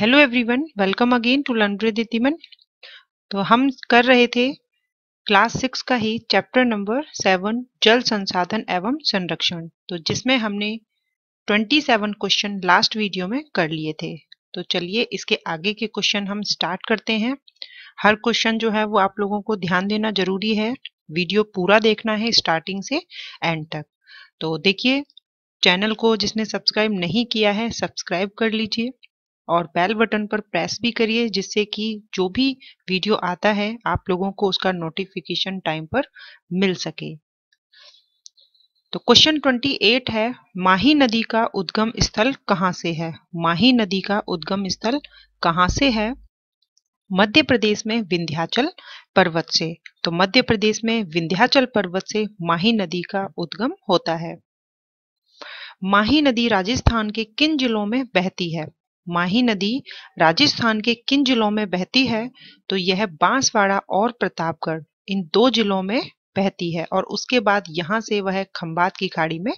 hello everyone welcome again to लंड्रे दिमन तो हम कर रहे थे क्लास सिक्स का ही चैप्टर नंबर सेवन जल संसाधन एवं संरक्षण तो जिसमें हमने twenty seven question last video में कर लिए थे तो चलिए इसके आगे के क्वेश्चन हम स्टार्ट करते हैं हर क्वेश्चन जो है वो आप लोगों को ध्यान देना जरूरी है वीडियो पूरा देखना है स्टार्टिंग से एंड तक तो देखिए चैनल को जिसने सब्सक्राइब नहीं किया है सब्सक्राइब कर लीजिए और बेल बटन पर प्रेस भी करिए जिससे कि जो भी वीडियो आता है आप लोगों को उसका नोटिफिकेशन टाइम पर मिल सके तो क्वेश्चन 28 है माही नदी का उद्गम स्थल कहाँ से है माही नदी का उद्गम स्थल कहाँ से है मध्य प्रदेश में विंध्याचल पर्वत से तो मध्य प्रदेश में विंध्याचल पर्वत से माही नदी का उद्गम होता है माही नदी राजस्थान के किन जिलों में बहती है माही नदी राजस्थान के किन जिलों में बहती है तो यह बांसवाड़ा और प्रतापगढ़ इन दो जिलों में बहती है और उसके बाद यहाँ से वह खम्बात की खाड़ी में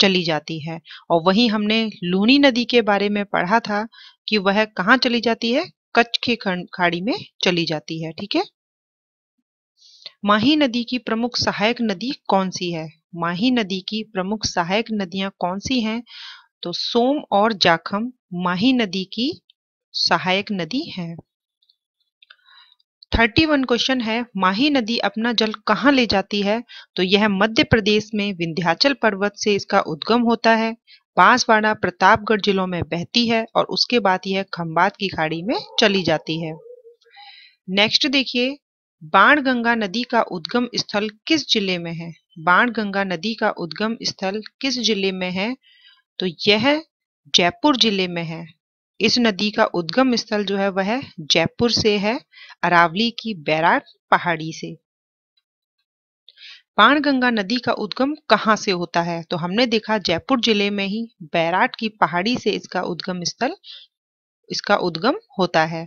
चली जाती है और वहीं हमने लूनी नदी के बारे में पढ़ा था कि वह कहाँ चली जाती है कच्छ की खाड़ी में चली जाती है ठीक है माही नदी की प्रमुख सहायक नदी कौन सी है माही नदी की प्रमुख सहायक नदियां कौन सी हैं तो सोम और जाखम माही नदी की सहायक नदी है थर्टी वन क्वेश्चन है माही नदी अपना जल कहाँ ले जाती है तो यह मध्य प्रदेश में विंध्याचल पर्वत से इसका उद्गम होता है बांसवाड़ा प्रतापगढ़ जिलों में बहती है और उसके बाद यह खम्बात की खाड़ी में चली जाती है नेक्स्ट देखिए बाण गंगा नदी का उद्गम स्थल किस जिले में है बाण गंगा नदी का उद्गम स्थल किस जिले में है तो यह जयपुर जिले में है इस नदी का उद्गम स्थल जो है वह जयपुर से है अरावली की बैराट पहाड़ी से बाणगंगा नदी का उद्गम कहाँ से होता है तो हमने देखा जयपुर जिले में ही बैराट की पहाड़ी से इसका उद्गम स्थल इसका उद्गम होता है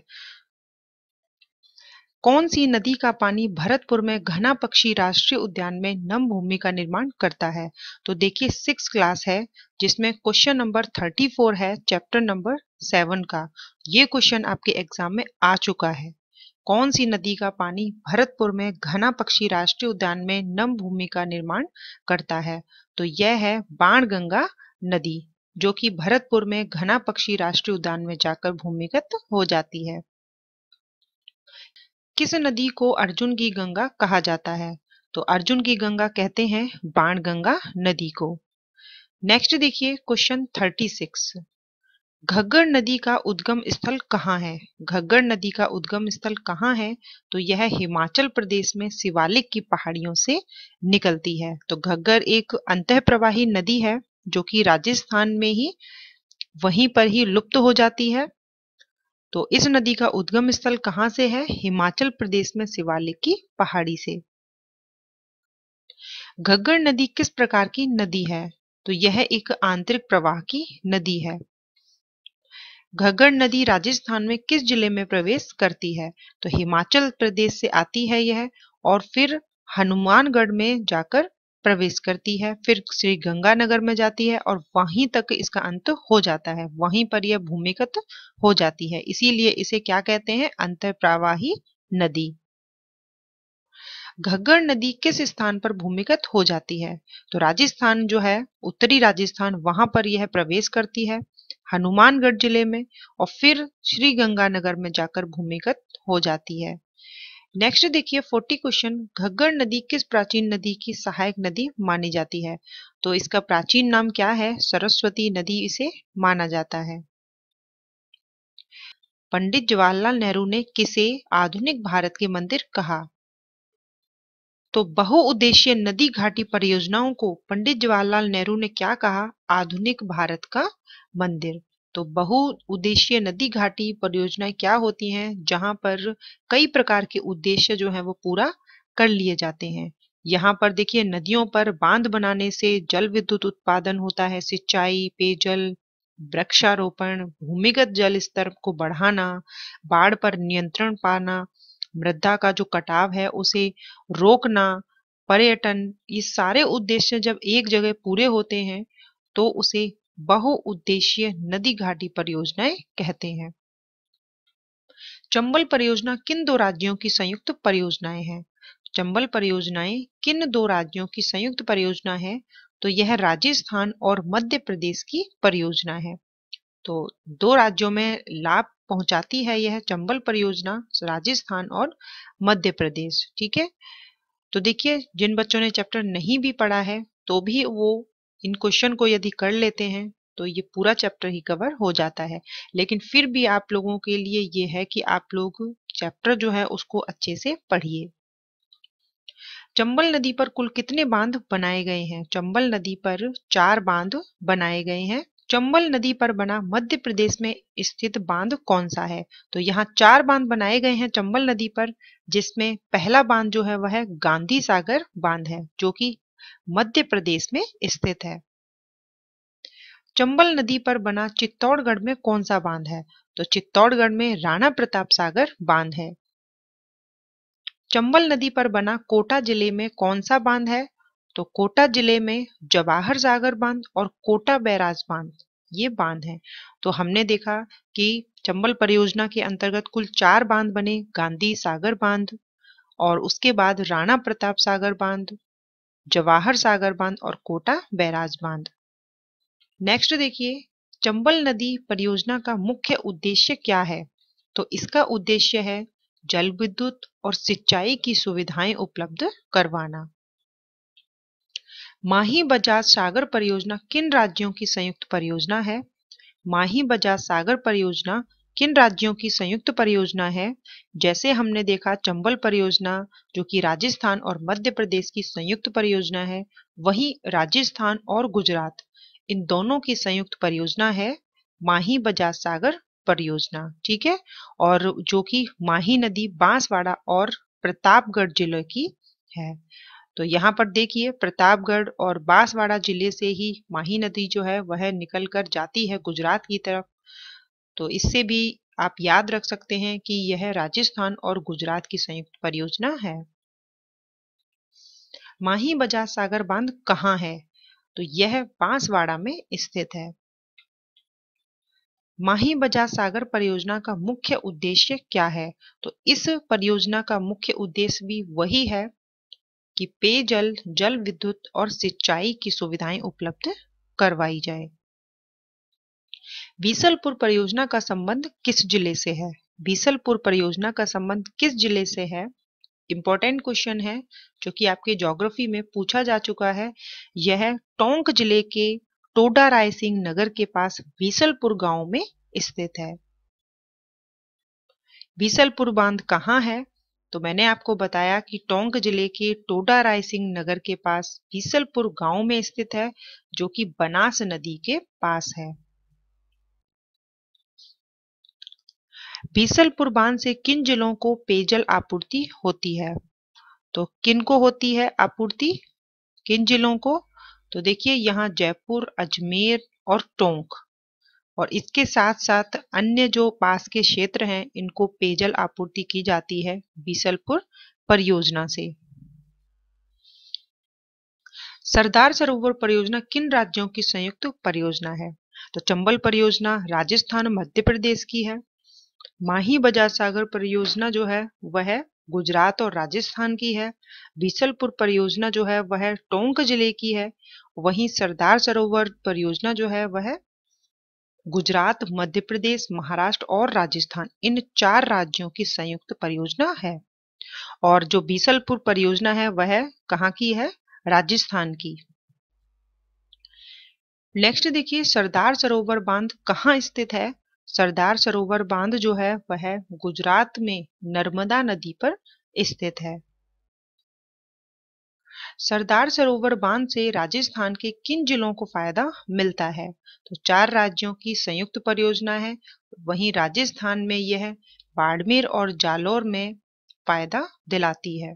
कौन सी नदी का पानी भरतपुर में घना पक्षी राष्ट्रीय उद्यान में नम भूमि का निर्माण करता है तो देखिए सिक्स क्लास है जिसमें क्वेश्चन नंबर थर्टी फोर है चैप्टर नंबर सेवन का ये क्वेश्चन आपके एग्जाम में आ चुका है कौन सी नदी का पानी भरतपुर में घना पक्षी राष्ट्रीय उद्यान में नम भूमि का निर्माण करता है तो यह है बाण गंगा नदी जो कि भरतपुर में घना पक्षी राष्ट्रीय उद्यान में जाकर भूमिगत हो जाती है किस नदी को अर्जुन की गंगा कहा जाता है तो अर्जुन की गंगा कहते हैं बाण गंगा नदी को नेक्स्ट देखिए क्वेश्चन थर्टी सिक्स घग्गर नदी का उद्गम स्थल कहाँ है घग्गर नदी का उद्गम स्थल कहाँ है तो यह हिमाचल प्रदेश में शिवालिक की पहाड़ियों से निकलती है तो घग्गर एक अंत प्रवाही नदी है जो कि राजस्थान में ही वहीं पर ही लुप्त हो जाती है तो इस नदी का उद्गम स्थल कहां से है हिमाचल प्रदेश में शिवालिक की पहाड़ी से घग्गर नदी किस प्रकार की नदी है तो यह एक आंतरिक प्रवाह की नदी है घग्गर नदी राजस्थान में किस जिले में प्रवेश करती है तो हिमाचल प्रदेश से आती है यह और फिर हनुमानगढ़ में जाकर प्रवेश करती है फिर श्री गंगानगर में जाती है और वहीं तक इसका अंत हो जाता है वहीं पर यह भूमिगत हो जाती है इसीलिए इसे क्या कहते हैं प्रवाही नदी घग्गर नदी किस स्थान पर भूमिगत हो जाती है तो राजस्थान जो है उत्तरी राजस्थान वहां पर यह प्रवेश करती है हनुमानगढ़ जिले में और फिर श्री गंगानगर में जाकर भूमिगत हो जाती है नेक्स्ट देखिए फोर्टी क्वेश्चन घग्गर नदी किस प्राचीन नदी की सहायक नदी मानी जाती है तो इसका प्राचीन नाम क्या है सरस्वती नदी इसे माना जाता है पंडित जवाहरलाल नेहरू ने किसे आधुनिक भारत के मंदिर कहा तो बहुउद्देशीय नदी घाटी परियोजनाओं को पंडित जवाहरलाल नेहरू ने क्या कहा आधुनिक भारत का मंदिर तो बहुउद्देशीय नदी घाटी परियोजनाएं क्या होती हैं जहां पर कई प्रकार के उद्देश्य जो है वो पूरा कर लिए जाते हैं यहाँ पर देखिए नदियों पर बांध बनाने से जल विद्युत उत्पादन होता है सिंचाई पेयजल वृक्षारोपण भूमिगत जल स्तर को बढ़ाना बाढ़ पर नियंत्रण पाना मृदा का जो कटाव है उसे रोकना पर्यटन ये सारे उद्देश्य जब एक जगह पूरे होते हैं तो उसे बहुउद्देशीय नदी घाटी परियोजनाएं कहते हैं चंबल परियोजना किन दो राज्यों की संयुक्त परियोजनाएं हैं चंबल परियोजनाएं किन दो राज्यों की संयुक्त परियोजना है तो यह राजस्थान और मध्य प्रदेश की परियोजना है तो दो राज्यों में लाभ पहुंचाती है यह चंबल परियोजना राजस्थान और मध्य प्रदेश ठीक है तो देखिए जिन बच्चों ने चैप्टर नहीं भी पढ़ा है तो भी वो इन क्वेश्चन को यदि कर लेते हैं तो ये पूरा चैप्टर ही कवर हो जाता है लेकिन फिर भी आप लोगों के लिए ये है कि आप लोग चैप्टर जो है उसको अच्छे से पढ़िए चंबल नदी पर कुल कितने बांध बनाए गए हैं चंबल नदी पर चार बांध बनाए गए हैं चंबल नदी पर बना मध्य प्रदेश में स्थित बांध कौन सा है तो यहाँ चार बांध बनाए गए हैं चंबल नदी पर जिसमें पहला बांध जो है वह गांधी सागर बांध है जो कि मध्य प्रदेश में स्थित है चंबल नदी पर बना चित्तौड़गढ़ में कौन सा बांध है तो चित्तौड़गढ़ में राणा प्रताप सागर बांध है चंबल नदी पर बना कोटा जिले में कौन सा बांध है तो कोटा जिले में जवाहर सागर बांध और कोटा बैराज बांध ये बांध है तो हमने देखा कि चंबल परियोजना के अंतर्गत कुल चार बांध बने गांधी सागर बांध और उसके बाद राणा प्रताप सागर बांध जवाहर सागर बांध और कोटा बैराज बांध नेक्स्ट देखिए चंबल नदी परियोजना का मुख्य उद्देश्य क्या है तो इसका उद्देश्य है जल विद्युत और सिंचाई की सुविधाएं उपलब्ध करवाना माही बजाज सागर परियोजना किन राज्यों की संयुक्त परियोजना है माही बजाज सागर परियोजना किन राज्यों की संयुक्त परियोजना है जैसे हमने देखा चंबल परियोजना जो कि राजस्थान और मध्य प्रदेश की संयुक्त परियोजना है वही राजस्थान और गुजरात इन दोनों की संयुक्त परियोजना है माही बजाज सागर परियोजना ठीक है और जो कि माही नदी बांसवाड़ा और प्रतापगढ़ जिले की है तो यहाँ पर देखिए प्रतापगढ़ और बांसवाड़ा जिले से ही माही नदी जो है वह निकल कर जाती है गुजरात की तरफ तो इससे भी आप याद रख सकते हैं कि यह राजस्थान और गुजरात की संयुक्त परियोजना है माही बजाज सागर बांध कहाँ है तो यह बांसवाड़ा में स्थित है माही बजाज सागर परियोजना का मुख्य उद्देश्य क्या है तो इस परियोजना का मुख्य उद्देश्य भी वही है कि पेयजल जल विद्युत और सिंचाई की सुविधाएं उपलब्ध करवाई जाए बीसलपुर परियोजना का संबंध किस जिले से है बीसलपुर परियोजना का संबंध किस जिले से है इंपॉर्टेंट क्वेश्चन है जो कि आपके ज्योग्राफी में पूछा जा चुका है यह टोंक जिले के टोडा राय सिंह नगर के पास बीसलपुर गांव में स्थित है बीसलपुर बांध कहाँ है तो मैंने आपको बताया कि टोंक जिले के टोडा राय सिंह नगर के पास बीसलपुर गांव में स्थित है जो कि बनास नदी के पास है बीसलपुर बांध से किन जिलों को पेयजल आपूर्ति होती है तो किन को होती है आपूर्ति किन जिलों को तो देखिए यहाँ जयपुर अजमेर और टोंक और इसके साथ साथ अन्य जो पास के क्षेत्र हैं इनको पेयजल आपूर्ति की जाती है बीसलपुर परियोजना से सरदार सरोवर परियोजना किन राज्यों की संयुक्त परियोजना है तो चंबल परियोजना राजस्थान मध्य प्रदेश की है माही बजाज सागर परियोजना जो है वह गुजरात और राजस्थान की है बीसलपुर परियोजना जो है वह टोंक जिले की है वहीं सरदार सरोवर परियोजना जो है वह गुजरात मध्य प्रदेश महाराष्ट्र और राजस्थान इन चार राज्यों की संयुक्त परियोजना है और जो बीसलपुर परियोजना है वह कहाँ की है राजस्थान की नेक्स्ट देखिए सरदार सरोवर बांध कहाँ स्थित है सरदार सरोवर बांध जो है वह गुजरात में नर्मदा नदी पर स्थित है सरदार सरोवर बांध से राजस्थान के किन जिलों को फायदा मिलता है तो चार राज्यों की संयुक्त परियोजना है वहीं राजस्थान में यह बाड़मेर और जालौर में फायदा दिलाती है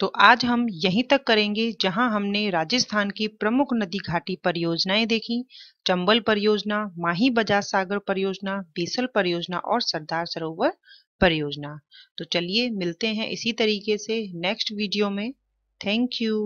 तो आज हम यहीं तक करेंगे जहां हमने राजस्थान की प्रमुख नदी घाटी परियोजनाएं देखी चंबल परियोजना माही बजाज सागर परियोजना बीसल परियोजना और सरदार सरोवर परियोजना तो चलिए मिलते हैं इसी तरीके से नेक्स्ट वीडियो में थैंक यू